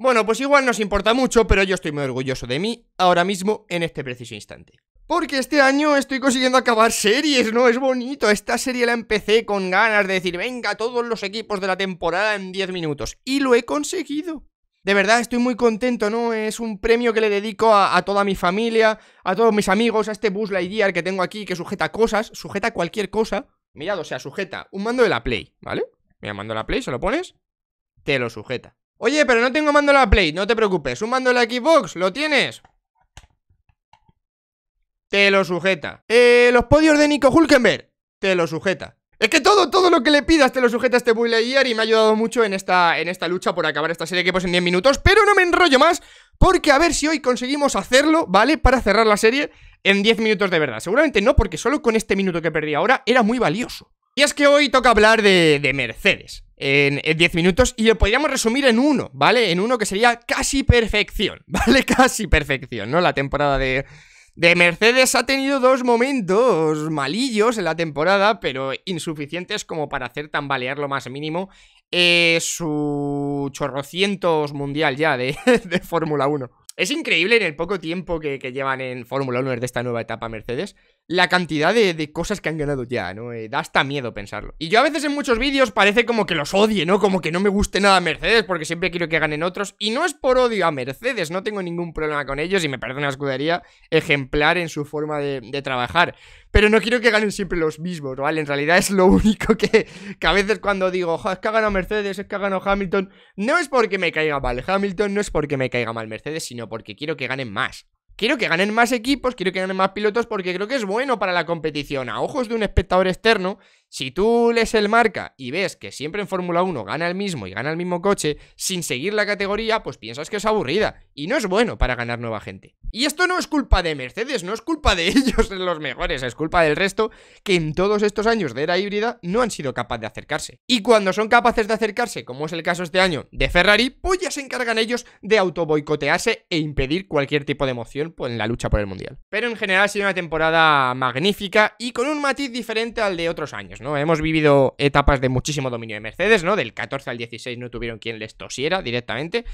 Bueno, pues igual nos importa mucho, pero yo estoy muy orgulloso de mí ahora mismo en este preciso instante. Porque este año estoy consiguiendo acabar series, ¿no? Es bonito. Esta serie la empecé con ganas de decir, venga, todos los equipos de la temporada en 10 minutos. Y lo he conseguido. De verdad, estoy muy contento, ¿no? Es un premio que le dedico a, toda mi familia, a todos mis amigos, a este Buzz Lightyear que tengo aquí, que sujeta cosas, sujeta cualquier cosa. Mirad, o sea, sujeta un mando de la Play, ¿vale? Mira, mando de la Play, se lo pones, te lo sujeta. Oye, pero no tengo mando la Play, no te preocupes. Un mando de la Xbox, ¿lo tienes? Te lo sujeta. Eh, los podios de Nico Hulkenberg, te lo sujeta. Es que todo, todo lo que le pidas te lo sujeta este a y me ha ayudado mucho en esta, en esta lucha por acabar esta serie de equipos pues en 10 minutos, pero no me enrollo más porque a ver si hoy conseguimos hacerlo, ¿vale? Para cerrar la serie en 10 minutos de verdad. Seguramente no, porque solo con este minuto que perdí ahora era muy valioso. Y es que hoy toca hablar de, de Mercedes en 10 minutos y lo podríamos resumir en uno, ¿vale? En uno que sería casi perfección, ¿vale? Casi perfección, ¿no? La temporada de, Mercedes ha tenido dos momentos malillos en la temporada, pero insuficientes como para hacer tambalear lo más mínimo eh, su chorrocientos mundial ya de, Fórmula 1. Es increíble en el poco tiempo que, que llevan en Fórmula 1 de esta nueva etapa Mercedes la cantidad de, cosas que han ganado ya, ¿no? Eh, da hasta miedo pensarlo. Y yo a veces en muchos vídeos parece como que los odie, ¿no? Como que no me guste nada Mercedes porque siempre quiero que ganen otros. Y no es por odio a Mercedes, no tengo ningún problema con ellos y me parece una escudería ejemplar en su forma de, trabajar. Pero no quiero que ganen siempre los mismos, ¿vale? En realidad es lo único que, a veces cuando digo, es que ha ganado Mercedes, es que ha ganado Hamilton, no es porque me caiga mal Hamilton, no es porque me caiga mal Mercedes, sino porque quiero que ganen más. Quiero que ganen más equipos, quiero que ganen más pilotos porque creo que es bueno para la competición. A ojos de un espectador externo, si tú lees el marca y ves que siempre en Fórmula 1 gana el mismo y gana el mismo coche sin seguir la categoría, pues piensas que es aburrida y no es bueno para ganar nueva gente. Y esto no es culpa de Mercedes, no es culpa de ellos los mejores, es culpa del resto que en todos estos años de era híbrida no han sido capaces de acercarse. Y cuando son capaces de acercarse, como es el caso este año de Ferrari, pues ya se encargan ellos de autoboicotearse e impedir cualquier tipo de emoción pues, en la lucha por el Mundial. Pero en general ha sido una temporada magnífica y con un matiz diferente al de otros años. ¿no? Hemos vivido etapas de muchísimo dominio de Mercedes, ¿no? Del 14 al 16 no tuvieron quien les tosiera directamente.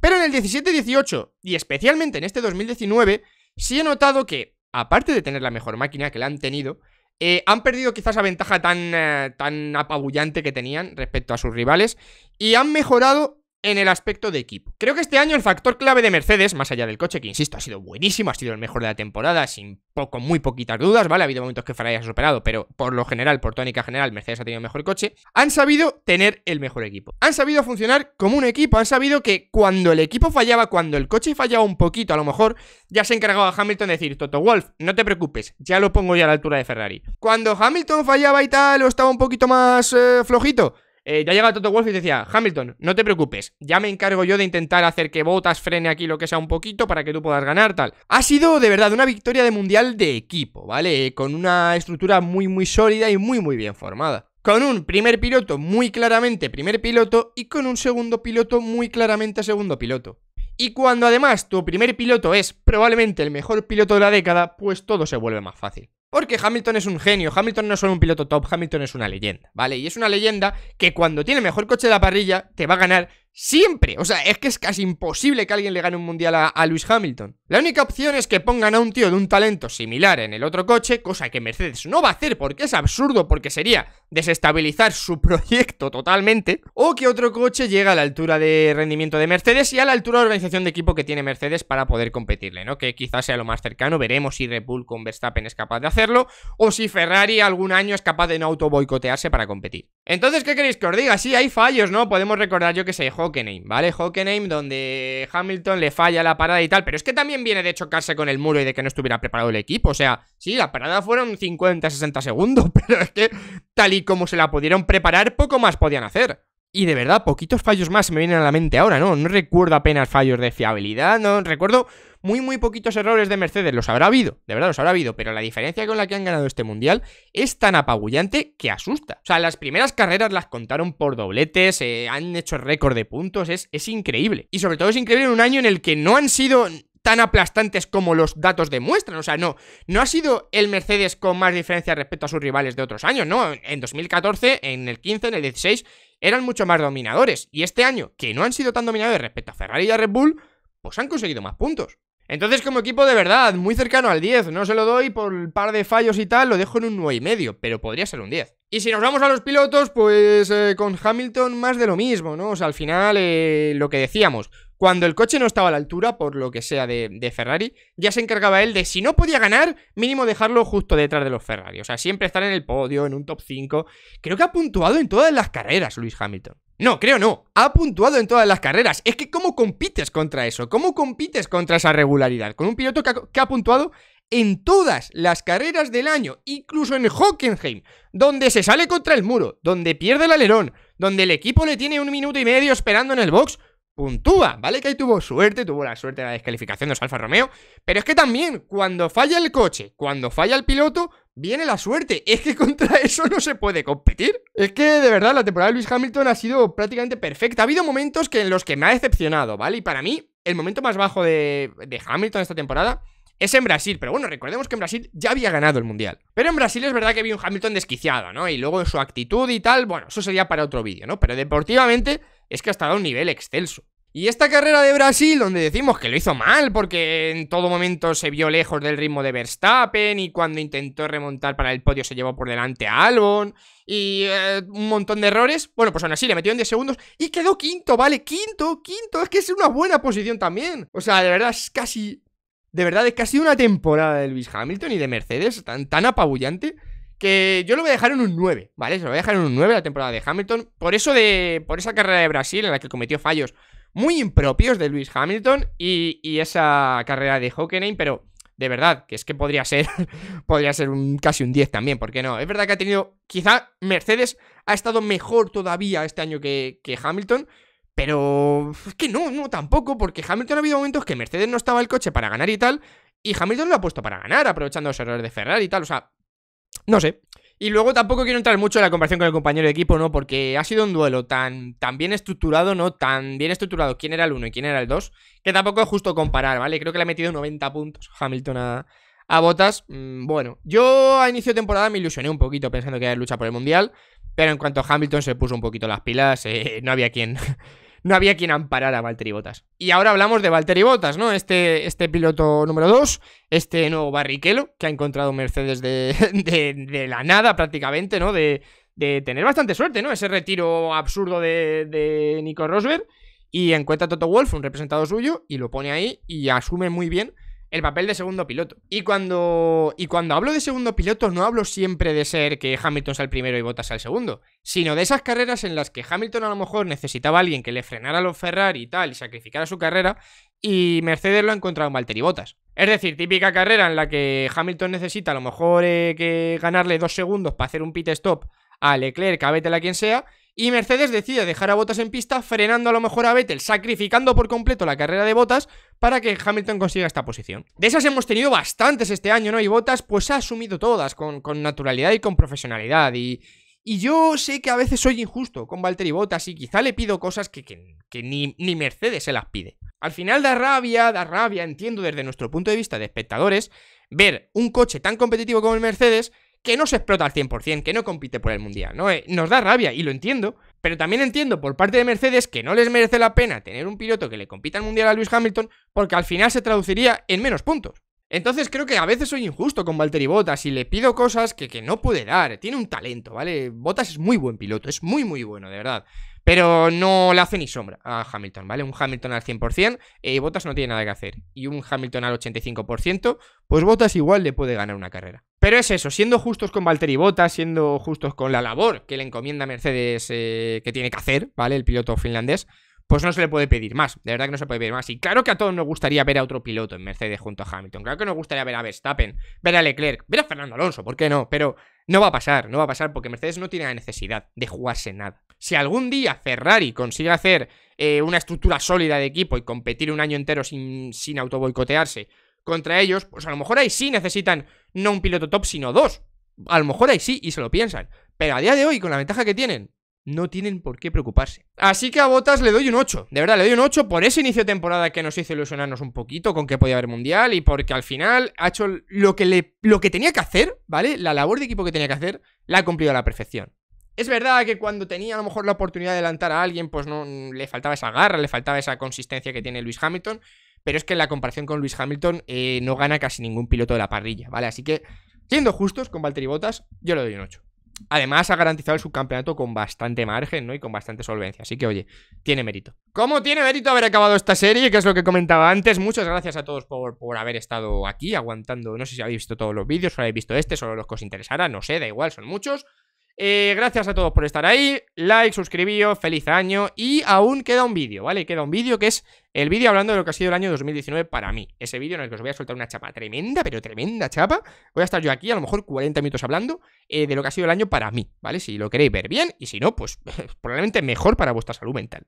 Pero en el 17-18 y especialmente en este 2019, sí he notado que, aparte de tener la mejor máquina que la han tenido, eh, han perdido quizás la ventaja tan, eh, tan apabullante que tenían respecto a sus rivales y han mejorado en el aspecto de equipo. Creo que este año el factor clave de Mercedes, más allá del coche, que insisto, ha sido buenísimo, ha sido el mejor de la temporada, sin poco, muy poquitas dudas, ¿vale? Ha habido momentos que Ferrari ha superado, pero por lo general, por tónica general, Mercedes ha tenido mejor coche. Han sabido tener el mejor equipo. Han sabido funcionar como un equipo, han sabido que cuando el equipo fallaba, cuando el coche fallaba un poquito, a lo mejor, ya se encargaba Hamilton de decir, Toto Wolf, no te preocupes, ya lo pongo ya a la altura de Ferrari. Cuando Hamilton fallaba y tal, o estaba un poquito más eh, flojito, eh, ya llega Toto Wolf y decía, Hamilton, no te preocupes, ya me encargo yo de intentar hacer que Botas frene aquí lo que sea un poquito para que tú puedas ganar, tal. Ha sido de verdad una victoria de mundial de equipo, ¿vale? Eh, con una estructura muy, muy sólida y muy, muy bien formada con un primer piloto muy claramente primer piloto y con un segundo piloto muy claramente segundo piloto. Y cuando además tu primer piloto es probablemente el mejor piloto de la década, pues todo se vuelve más fácil. Porque Hamilton es un genio, Hamilton no es solo un piloto top, Hamilton es una leyenda, ¿vale? Y es una leyenda que cuando tiene mejor coche de la parrilla, te va a ganar Siempre. O sea, es que es casi imposible que alguien le gane un mundial a, Lewis Hamilton. La única opción es que pongan a un tío de un talento similar en el otro coche, cosa que Mercedes no va a hacer porque es absurdo, porque sería desestabilizar su proyecto totalmente, o que otro coche llegue a la altura de rendimiento de Mercedes y a la altura de organización de equipo que tiene Mercedes para poder competirle, ¿no? Que quizás sea lo más cercano. Veremos si Red Bull con Verstappen es capaz de hacerlo, o si Ferrari algún año es capaz de no auto boicotearse para competir. Entonces, ¿qué queréis que os diga? Sí, hay fallos, ¿no? Podemos recordar yo que se dejó Hockenheim, ¿vale? Hockenheim, donde Hamilton le falla la parada y tal, pero es que también viene de chocarse con el muro y de que no estuviera preparado el equipo, o sea, sí, la parada fueron 50, 60 segundos, pero es que tal y como se la pudieron preparar, poco más podían hacer. Y de verdad, poquitos fallos más me vienen a la mente ahora, ¿no? No recuerdo apenas fallos de fiabilidad, no recuerdo muy, muy poquitos errores de Mercedes. Los habrá habido, de verdad los habrá habido, pero la diferencia con la que han ganado este mundial es tan apabullante que asusta. O sea, las primeras carreras las contaron por dobletes, eh, han hecho récord de puntos, es, es increíble. Y sobre todo es increíble en un año en el que no han sido tan aplastantes como los datos demuestran. O sea, no, no ha sido el Mercedes con más diferencia respecto a sus rivales de otros años, ¿no? En 2014, en el 15, en el 16, eran mucho más dominadores. Y este año, que no han sido tan dominadores respecto a Ferrari y a Red Bull, pues han conseguido más puntos. Entonces como equipo de verdad, muy cercano al 10, no se lo doy por el par de fallos y tal, lo dejo en un 9,5, pero podría ser un 10. Y si nos vamos a los pilotos, pues eh, con Hamilton más de lo mismo, ¿no? O sea, al final eh, lo que decíamos, cuando el coche no estaba a la altura, por lo que sea de, de, Ferrari, ya se encargaba él de si no podía ganar, mínimo dejarlo justo detrás de los Ferrari. O sea, siempre estar en el podio, en un top 5. Creo que ha puntuado en todas las carreras Luis Hamilton. No, creo no. Ha puntuado en todas las carreras. Es que ¿cómo compites contra eso? ¿Cómo compites contra esa regularidad? Con un piloto que ha, puntuado en todas las carreras del año, incluso en Hockenheim, donde se sale contra el muro, donde pierde el alerón, donde el equipo le tiene un minuto y medio esperando en el box, puntúa, ¿vale? Que ahí tuvo suerte, tuvo la suerte de la descalificación de los Alfa Romeo, pero es que también cuando falla el coche, cuando falla el piloto, viene la suerte. Es que contra eso no se puede competir. Es que de verdad la temporada de Luis Hamilton ha sido prácticamente perfecta. Ha habido momentos que en los que me ha decepcionado, ¿vale? Y para mí, el momento más bajo de, de Hamilton esta temporada es en Brasil, pero bueno, recordemos que en Brasil ya había ganado el Mundial. Pero en Brasil es verdad que vi un Hamilton desquiciado, ¿no? Y luego su actitud y tal, bueno, eso sería para otro vídeo, ¿no? Pero deportivamente es que ha estado a un nivel excelso. Y esta carrera de Brasil, donde decimos que lo hizo mal, porque en todo momento se vio lejos del ritmo de Verstappen, y cuando intentó remontar para el podio se llevó por delante a Albon, y eh, un montón de errores. Bueno, pues aún así le en 10 segundos y quedó quinto, ¿vale? Quinto, quinto. Es que es una buena posición también. O sea, de verdad es casi. De verdad es casi una temporada de Lewis Hamilton y de Mercedes tan, tan apabullante que yo lo voy a dejar en un 9, ¿vale? Se lo voy a dejar en un 9 la temporada de Hamilton. Por eso de. Por esa carrera de Brasil en la que cometió fallos muy impropios de Lewis Hamilton y, esa carrera de Hockenheim, pero de verdad, que es que podría ser, podría ser un, casi un 10 también, porque no? Es verdad que ha tenido, quizá Mercedes ha estado mejor todavía este año que, que Hamilton, pero es que no, no tampoco, porque Hamilton ha habido momentos que Mercedes no estaba el coche para ganar y tal, y Hamilton lo ha puesto para ganar, aprovechando los errores de Ferrari y tal, o sea, no sé. Y luego tampoco quiero entrar mucho en la comparación con el compañero de equipo, ¿no? Porque ha sido un duelo tan, bien estructurado, ¿no? Tan bien estructurado quién era el 1 y quién era el 2, que tampoco es justo comparar, ¿vale? Creo que le ha metido 90 puntos Hamilton a, Botas. Mm, bueno, yo a inicio de temporada me ilusioné un poquito pensando que era lucha por el Mundial, pero en cuanto Hamilton se puso un poquito las pilas, eh, no había quien no había quien amparara a Valtteri Bottas. Y ahora hablamos de Valtteri Bottas, ¿no? Este, este piloto número 2, este nuevo barriquelo que ha encontrado Mercedes de, de, la nada prácticamente, ¿no? De, de, tener bastante suerte, ¿no? Ese retiro absurdo de, Nico Rosberg. Y encuentra a Toto Wolf, un representado suyo, y lo pone ahí y asume muy bien el papel de segundo piloto. Y cuando, y cuando hablo de segundo piloto, no hablo siempre de ser que Hamilton sea el primero y Bottas al el segundo, sino de esas carreras en las que Hamilton a lo mejor necesitaba a alguien que le frenara a los Ferrari y tal, y sacrificara su carrera, y Mercedes lo ha encontrado en Valtteri Bottas. Es decir, típica carrera en la que Hamilton necesita a lo mejor eh, que ganarle dos segundos para hacer un pit stop a Leclerc, a quien sea, y Mercedes decide dejar a Bottas en pista, frenando a lo mejor a Vettel, sacrificando por completo la carrera de Bottas para que Hamilton consiga esta posición. De esas hemos tenido bastantes este año, ¿no? Y Bottas pues ha asumido todas con, naturalidad y con profesionalidad. Y, yo sé que a veces soy injusto con Valtteri Bottas y quizá le pido cosas que, ni, ni Mercedes se las pide. Al final da rabia, da rabia, entiendo desde nuestro punto de vista de espectadores, ver un coche tan competitivo como el Mercedes que no se explota al 100%, que no compite por el Mundial, ¿no? Eh, nos da rabia y lo entiendo, pero también entiendo por parte de Mercedes que no les merece la pena tener un piloto que le compita al Mundial a Lewis Hamilton porque al final se traduciría en menos puntos. Entonces creo que a veces soy injusto con Valtteri Bottas y le pido cosas que, que no puede dar. Tiene un talento, ¿vale? Bottas es muy buen piloto, es muy muy bueno, de verdad. Pero no le hace ni sombra a Hamilton, ¿vale? Un Hamilton al 100%, y eh, Bottas no tiene nada que hacer. Y un Hamilton al 85%, pues Bottas igual le puede ganar una carrera. Pero es eso, siendo justos con Valtteri Bottas, siendo justos con la labor que le encomienda Mercedes eh, que tiene que hacer, ¿vale? El piloto finlandés, pues no se le puede pedir más. De verdad que no se puede pedir más. Y claro que a todos nos gustaría ver a otro piloto en Mercedes junto a Hamilton. Claro que nos gustaría ver a Verstappen, ver a Leclerc, ver a Fernando Alonso, ¿por qué no? Pero no va a pasar, no va a pasar porque Mercedes no tiene la necesidad de jugarse nada. Si algún día Ferrari consigue hacer eh, una estructura sólida de equipo y competir un año entero sin, sin autoboicotearse contra ellos, pues a lo mejor ahí sí necesitan no un piloto top, sino dos. A lo mejor ahí sí y se lo piensan. Pero a día de hoy, con la ventaja que tienen, no tienen por qué preocuparse. Así que a Botas le doy un 8. De verdad, le doy un 8 por ese inicio de temporada que nos hizo ilusionarnos un poquito con que podía haber mundial y porque al final ha hecho lo que, le, lo que tenía que hacer, ¿vale? La labor de equipo que tenía que hacer la ha cumplido a la perfección. Es verdad que cuando tenía a lo mejor la oportunidad de adelantar a alguien, pues no le faltaba esa garra, le faltaba esa consistencia que tiene Luis Hamilton, pero es que en la comparación con Luis Hamilton eh, no gana casi ningún piloto de la parrilla, ¿vale? Así que, siendo justos con Valtteri Bottas, yo le doy un 8. Además, ha garantizado el subcampeonato con bastante margen, ¿no? Y con bastante solvencia. Así que, oye, tiene mérito. ¿Cómo tiene mérito haber acabado esta serie? Que es lo que comentaba antes. Muchas gracias a todos por, haber estado aquí, aguantando. No sé si habéis visto todos los vídeos, o habéis visto este, solo los que os interesara. No sé, da igual, son muchos. Eh, gracias a todos por estar ahí, like, suscribíos, feliz año y aún queda un vídeo, ¿vale? Queda un vídeo que es el vídeo hablando de lo que ha sido el año 2019 para mí. Ese vídeo en el que os voy a soltar una chapa tremenda, pero tremenda chapa. Voy a estar yo aquí a lo mejor 40 minutos hablando eh, de lo que ha sido el año para mí, ¿vale? Si lo queréis ver bien y si no, pues probablemente mejor para vuestra salud mental.